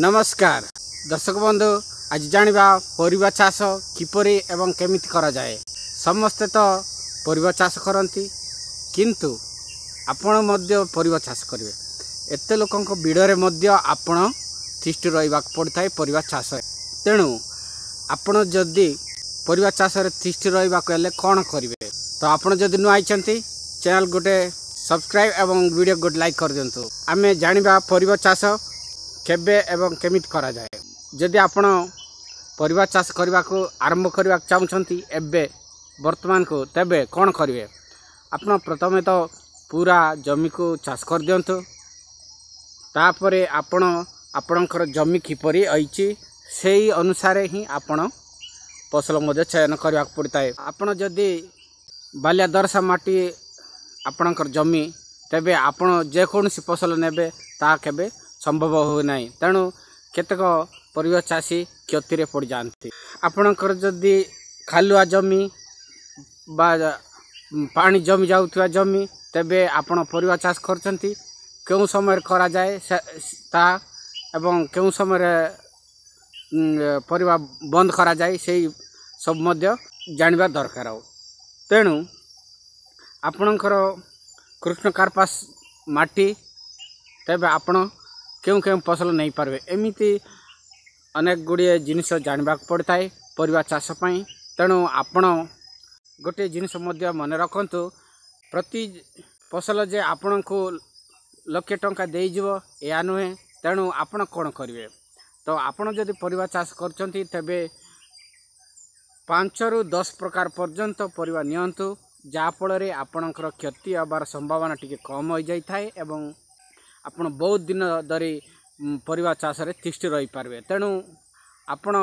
ନମସ୍କାର ଦର୍ଶକ ବନ୍ଧୁ ଆଜି ଜାଣିବା ପରିବା ଚାଷ କିପରି ଏବଂ କେମିତି କରାଯାଏ ସମସ୍ତେ ତ ପରିବା ଚାଷ କରନ୍ତି କିନ୍ତୁ ଆପଣ ମଧ୍ୟ ପରିବା ଚାଷ କରିବେ ଏତେ ଲୋକଙ୍କ ବିଡ଼ରେ ମଧ୍ୟ ଆପଣ ତିଷ୍ଟି ରହିବାକୁ ପଡ଼ିଥାଏ ପରିବା ଚାଷ ତେଣୁ ଆପଣ ଯଦି ପରିବା ଚାଷରେ ତିଷ୍ଟି ରହିବାକୁ ହେଲେ କ'ଣ କରିବେ ତ ଆପଣ ଯଦି ନୂଆ ହୋଇଛନ୍ତି ଚ୍ୟାନେଲ୍ ଗୋଟେ ସବସ୍କ୍ରାଇବ୍ ଏବଂ ଭିଡ଼ିଓ ଗୋଟେ ଲାଇକ୍ କରିଦିଅନ୍ତୁ ଆମେ ଜାଣିବା ପରିବା ଚାଷ কেবে এবং কেমিতি করা যায় যদি আপন পরিবা চাষ করা আরম্ভ করা চাহুমান এবে বর্তমান কু তেবে কোণ করবে আপনার প্রথমে তো পুরা জমিকু চাষ করদিও তাপরে আপন ଆପଣଙ୍କର ଜମି କିପରି ଅଛି ସେଇ ଅନୁସାରେ ହିଁ ଆପଣ ଫସଲ ମଧ୍ୟ ଚୟନ କରିବାକୁ ପଡ଼ିଥାଏ ଆପଣ ଯଦି ବାଲିଆ ଦରସା ମାଟି ଆପଣଙ୍କର ଜମି ତେବେ ଆପଣ ଯେକୌଣସି ଫସଲ ନେବେ ତାହା କେବେ ସମ୍ଭବ ହେଉନାହିଁ ତେଣୁ କେତେକ ପରିବା ଚାଷୀ କ୍ଷତିରେ ପଡ଼ିଯାଆନ୍ତି ଆପଣଙ୍କର ଯଦି ଖାଲୁଆ ଜମି ବା ପାଣି ଜମି ଯାଉଥିବା ଜମି ତେବେ ଆପଣ ପରିବା ଚାଷ କରୁଛନ୍ତି କେଉଁ ସମୟରେ କରାଯାଏ ତାହା ଏବଂ କେଉଁ ସମୟରେ ପରିବା ବନ୍ଦ କରାଯାଏ ସେଇ ସବୁ ମଧ୍ୟ ଜାଣିବା ଦରକାର ତେଣୁ ଆପଣଙ୍କର କୃଷ୍ଣ କାର୍ପାସ ମାଟି ତେବେ ଆପଣ କେଉଁ କେଉଁ ଫସଲ ନେଇପାରିବେ ଏମିତି ଅନେକ ଗୁଡ଼ିଏ ଜିନିଷ ଜାଣିବାକୁ ପଡ଼ିଥାଏ ପରିବା ଚାଷ ପାଇଁ ତେଣୁ ଆପଣ ଗୋଟିଏ ଜିନିଷ ମଧ୍ୟ ମନେ ରଖନ୍ତୁ ପ୍ରତି ଫସଲ ଯେ ଆପଣଙ୍କୁ ଲକ୍ଷେ ଟଙ୍କା ଦେଇଯିବ ଏହା ନୁହେଁ ତେଣୁ ଆପଣ କ'ଣ କରିବେ ତ ଆପଣ ଯଦି ପରିବା ଚାଷ କରୁଛନ୍ତି ତେବେ ପାଞ୍ଚରୁ ଦଶ ପ୍ରକାର ପର୍ଯ୍ୟନ୍ତ ପରିବା ନିଅନ୍ତୁ ଯାହାଫଳରେ ଆପଣଙ୍କର କ୍ଷତି ହେବାର ସମ୍ଭାବନା ଟିକେ କମ୍ ହୋଇଯାଇଥାଏ ଏବଂ ଆପଣ ବହୁତ ଦିନ ଧରି ପରିବା ଚାଷରେ ତିଷ୍ଠି ରହିପାରିବେ ତେଣୁ ଆପଣ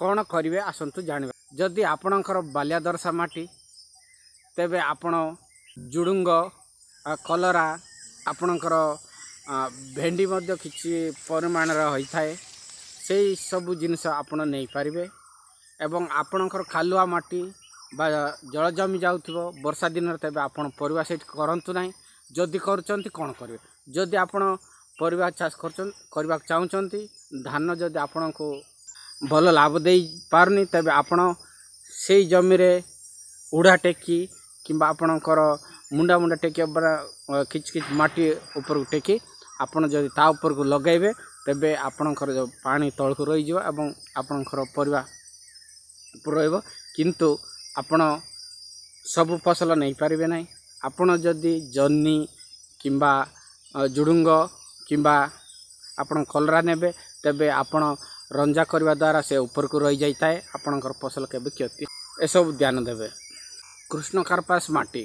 କ'ଣ କରିବେ ଆସନ୍ତୁ ଜାଣିବା ଯଦି ଆପଣଙ୍କର ବାଲିଆଦର୍ଶା ମାଟି ତେବେ ଆପଣ ଝୁଡ଼ୁଙ୍ଗ କଲରା ଆପଣଙ୍କର ଭେଣ୍ଡି ମଧ୍ୟ କିଛି ପରିମାଣର ହୋଇଥାଏ ସେଇ ସବୁ ଜିନିଷ ଆପଣ ନେଇପାରିବେ ଏବଂ ଆପଣଙ୍କର ଖାଲୁଆ ମାଟି ବା ଜଳ ଜମି ଯାଉଥିବ ବର୍ଷା ଦିନରେ ତେବେ ଆପଣ ପରିବା ସେଇଠି କରନ୍ତୁ ନାହିଁ ଯଦି କରୁଛନ୍ତି କ'ଣ କରିବେ ଯଦି ଆପଣ ପରିବା ଚାଷ କରୁଛନ୍ତି କରିବାକୁ ଚାହୁଁଛନ୍ତି ଧାନ ଯଦି ଆପଣଙ୍କୁ ଭଲ ଲାଭ ଦେଇପାରୁନି ତେବେ ଆପଣ ସେଇ ଜମିରେ ଉଡ଼ା ଟେକି କିମ୍ବା ଆପଣଙ୍କର ମୁଣ୍ଡା ମୁଣ୍ଡା ଟେକି କିଛି କିଛି ମାଟି ଉପରକୁ ଟେକି ଆପଣ ଯଦି ତା ଉପରକୁ ଲଗାଇବେ ତେବେ ଆପଣଙ୍କର ଯେଉଁ ପାଣି ତଳକୁ ରହିଯିବ ଏବଂ ଆପଣଙ୍କର ପରିବା ରହିବ କିନ୍ତୁ ଆପଣ ସବୁ ଫସଲ ନେଇପାରିବେ ନାହିଁ ଆପଣ ଯଦି ଜହ୍ନି କିମ୍ବା ଝୁଡ଼ୁଙ୍ଗ କିମ୍ବା ଆପଣ କଲରା ନେବେ ତେବେ ଆପଣ ରଞ୍ଜା କରିବା ଦ୍ୱାରା ସେ ଉପରକୁ ରହିଯାଇଥାଏ ଆପଣଙ୍କର ଫସଲ କେବେ କ୍ଷତି ଏସବୁ ଧ୍ୟାନ ଦେବେ କୃଷ୍ଣ କାର୍ପାସ ମାଟି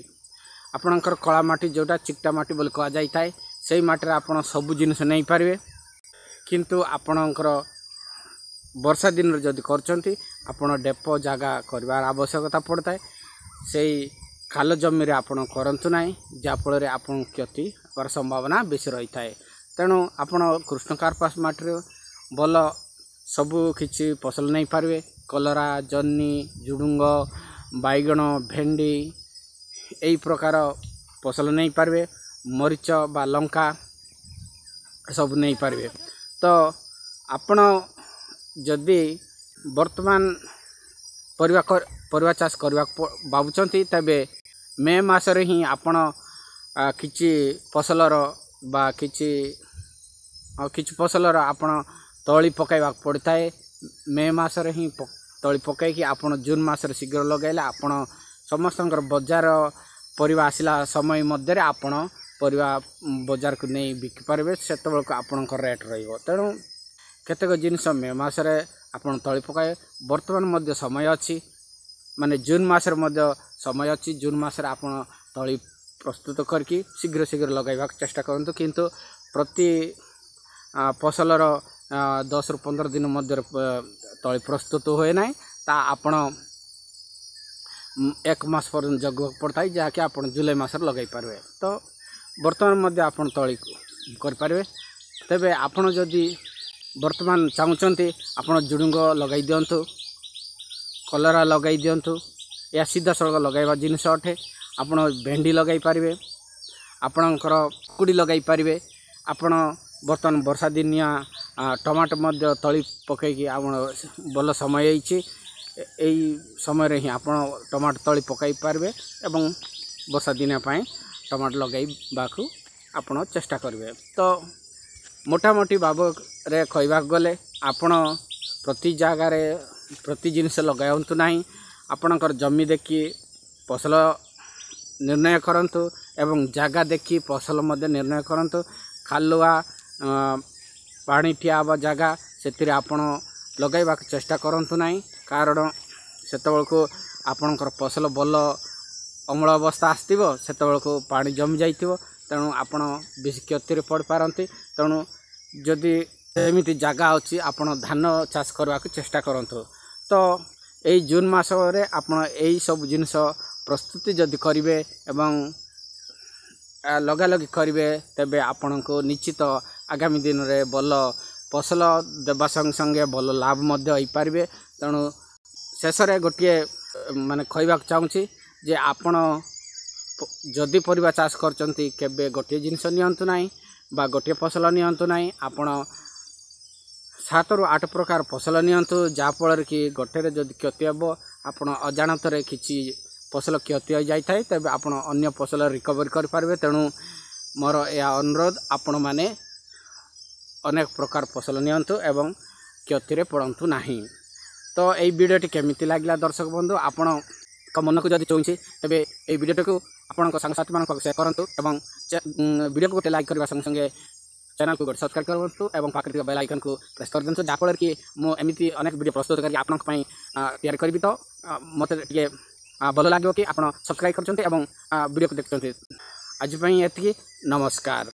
ଆପଣଙ୍କର କଳା ମାଟି ଯେଉଁଟା ଚିକଟା ମାଟି ବୋଲି କୁହାଯାଇଥାଏ ସେଇ ମାଟିରେ ଆପଣ ସବୁ ଜିନିଷ ନେଇପାରିବେ କିନ୍ତୁ ଆପଣଙ୍କର ବର୍ଷା ଦିନରେ ଯଦି କରୁଛନ୍ତି ଆପଣ ଡେପ ଜାଗା କରିବାର ଆବଶ୍ୟକତା ପଡ଼ିଥାଏ ସେଇ ଖାଲ ଜମିରେ ଆପଣ କରନ୍ତୁ ନାହିଁ ଯାହାଫଳରେ ଆପଣଙ୍କୁ କ୍ଷତି ହେବାର ସମ୍ଭାବନା ବେଶୀ ରହିଥାଏ ତେଣୁ ଆପଣ କୃଷ୍ଣ କାର୍ପାସ ମାଟିରେ ଭଲ ସବୁ କିଛି ଫସଲ ନେଇପାରିବେ କଲରା ଜହ୍ନି ଝୁଡ଼ୁଙ୍ଗ ବାଇଗଣ ଭେଣ୍ଡି ଏହି ପ୍ରକାର ଫସଲ ନେଇପାରିବେ ମରିଚ ବା ଲଙ୍କା ସବୁ ନେଇପାରିବେ ତ ଆପଣ ଯଦି ବର୍ତ୍ତମାନ ପରିବା ପରିବା ଚାଷ କରିବାକୁ ଭାବୁଛନ୍ତି ତେବେ ମେ ମାସରେ ହିଁ ଆପଣ କିଛି ଫସଲର ବା କିଛି କିଛି ଫସଲର ଆପଣ ତଳି ପକାଇବାକୁ ପଡ଼ିଥାଏ ମେ ମାସରେ ହିଁ ତଳି ପକାଇକି ଆପଣ ଜୁନ୍ ମାସରେ ଶୀଘ୍ର ଲଗାଇଲେ ଆପଣ ସମସ୍ତଙ୍କର ବଜାର ପରିବା ଆସିଲା ସମୟ ମଧ୍ୟରେ ଆପଣ ପରିବା ବଜାରକୁ ନେଇ ବିକିପାରିବେ ସେତେବେଳକୁ ଆପଣଙ୍କର ରେଟ୍ ରହିବ ତେଣୁ କେତେକ ଜିନିଷ ମେ ମାସରେ ଆପଣ ତଳି ପକାଇବେ ବର୍ତ୍ତମାନ ମଧ୍ୟ ସମୟ ଅଛି ମାନେ ଜୁନ୍ ମାସରେ ମଧ୍ୟ ସମୟ ଅଛି ଜୁନ୍ ମାସରେ ଆପଣ ତଳି ପ୍ରସ୍ତୁତ କରିକି ଶୀଘ୍ର ଶୀଘ୍ର ଲଗାଇବାକୁ ଚେଷ୍ଟା କରନ୍ତୁ କିନ୍ତୁ ପ୍ରତି ଫସଲର ଦଶରୁ ପନ୍ଦର ଦିନ ମଧ୍ୟରେ ତଳି ପ୍ରସ୍ତୁତ ହୁଏ ନାହିଁ ତା ଆପଣ ଏକ ମାସ ପର୍ଯ୍ୟନ୍ତ ଜଗିବାକୁ ପଡ଼ିଥାଏ ଯାହାକି ଆପଣ ଜୁଲାଇ ମାସରେ ଲଗାଇ ପାରିବେ ତ ବର୍ତ୍ତମାନ ମଧ୍ୟ ଆପଣ ତଳି କରିପାରିବେ ତେବେ ଆପଣ ଯଦି ବର୍ତ୍ତମାନ ଚାହୁଁଛନ୍ତି ଆପଣ ଝୁଡ଼ୁଙ୍ଗ ଲଗାଇ ଦିଅନ୍ତୁ କଲରା ଲଗାଇ ଦିଅନ୍ତୁ ଏହା ସିଧାସଳଖ ଲଗାଇବା ଜିନିଷ ଅଟେ ଆପଣ ଭେଣ୍ଡି ଲଗାଇ ପାରିବେ ଆପଣଙ୍କର କୁକୁଡ଼ି ଲଗାଇ ପାରିବେ ଆପଣ ବର୍ତ୍ତମାନ ବର୍ଷା ଦିନିଆ ଟମାଟୋ ମଧ୍ୟ ତଳି ପକାଇକି ଆପଣ ଭଲ ସମୟ ହେଇଛି ଏଇ ସମୟରେ ହିଁ ଆପଣ ଟମାଟୋ ତଳି ପକାଇ ପାରିବେ ଏବଂ ବର୍ଷା ଦିନିଆ ପାଇଁ ଟମାଟୋ ଲଗାଇବାକୁ ଆପଣ ଚେଷ୍ଟା କରିବେ ତ ମୋଟାମୋଟି ଭାବରେ କହିବାକୁ ଗଲେ ଆପଣ ପ୍ରତି ଜାଗାରେ ପ୍ରତି ଜିନିଷ ଲଗାନ୍ତୁ ନାହିଁ ଆପଣଙ୍କର ଜମି ଦେଖି ଫସଲ ନିର୍ଣ୍ଣୟ କରନ୍ତୁ ଏବଂ ଜାଗା ଦେଖି ଫସଲ ମଧ୍ୟ ନିର୍ଣ୍ଣୟ କରନ୍ତୁ ଖାଲୁଆ ପାଣିଠିଆ ବା ଜାଗା ସେଥିରେ ଆପଣ ଲଗାଇବାକୁ ଚେଷ୍ଟା କରନ୍ତୁ ନାହିଁ କାରଣ ସେତେବେଳକୁ ଆପଣଙ୍କର ଫସଲ ଭଲ ଅମଳ ଅବସ୍ଥା ଆସିଥିବ ସେତେବେଳକୁ ପାଣି ଜମି ଯାଇଥିବ ତେଣୁ ଆପଣ ବେଶୀ କ୍ଷତିରେ ପଡ଼ିପାରନ୍ତି ତେଣୁ ଯଦି ଏମିତି ଜାଗା ଅଛି ଆପଣ ଧାନ ଚାଷ କରିବାକୁ ଚେଷ୍ଟା କରନ୍ତୁ ତ এই ଜୁନ୍ ମାସରେ ଆପଣ ଏହିସବୁ ଜିନିଷ ପ୍ରସ୍ତୁତି ଯଦି କରିବେ ଏବଂ ଲଗାଲଗି କରିବେ ତେବେ ଆପଣଙ୍କୁ ନିଶ୍ଚିତ ଆଗାମୀ ଦିନରେ ଭଲ ଫସଲ ଦେବା ସଙ୍ଗେ ସଙ୍ଗେ ଭଲ ଲାଭ ମଧ୍ୟ ହେଇପାରିବେ ତେଣୁ ଶେଷରେ ଗୋଟିଏ ମାନେ କହିବାକୁ ଚାହୁଁଛି ଯେ ଆପଣ ଯଦି ପରିବା ଚାଷ କରୁଛନ୍ତି କେବେ ଗୋଟିଏ ଜିନିଷ ନିଅନ୍ତୁ ନାହିଁ ବା ଗୋଟିଏ ଫସଲ ନିଅନ୍ତୁ ନାହିଁ ଆପଣ ସାତରୁ ଆଠ ପ୍ରକାର ଫସଲ ନିଅନ୍ତୁ ଯାହାଫଳରେ କି ଗୋଟେରେ ଯଦି କ୍ଷତି ହେବ ଆପଣ ଅଜାଣତରେ କିଛି ଫସଲ କ୍ଷତି ହୋଇଯାଇଥାଏ ତେବେ ଆପଣ ଅନ୍ୟ ଫସଲ ରିକଭରି କରିପାରିବେ ତେଣୁ ମୋର ଏହା ଅନୁରୋଧ ଆପଣମାନେ ଅନେକ ପ୍ରକାର ଫସଲ ନିଅନ୍ତୁ ଏବଂ କ୍ଷତିରେ ପଡ଼ନ୍ତୁ ନାହିଁ ତ ଏଇ ଭିଡ଼ିଓଟି କେମିତି ଲାଗିଲା ଦର୍ଶକ ବନ୍ଧୁ ଆପଣଙ୍କ ମନକୁ ଯଦି ଚୁଇଁଛି ତେବେ ଏଇ ଭିଡ଼ିଓଟିକୁ ଆପଣଙ୍କ ସାଙ୍ଗସାଥିମାନଙ୍କ ସେୟାର କରନ୍ତୁ ଏବଂ ଭିଡ଼ିଓକୁ ଗୋଟେ ଲାଇକ୍ କରିବା ସଙ୍ଗେ ସଙ୍ଗେ को गएर सब्सक्राइब गरिदिन्छु बेल आइकन आइकनको प्रेस गरिदिन्छु जहाफि म एमिति अनेक भिडियो प्रस्तुत गरी आइति मते भाग्यो कि आप सब्सक्राइब गर्छ भिडियो देख्छ आजप यतिकि नमस्कार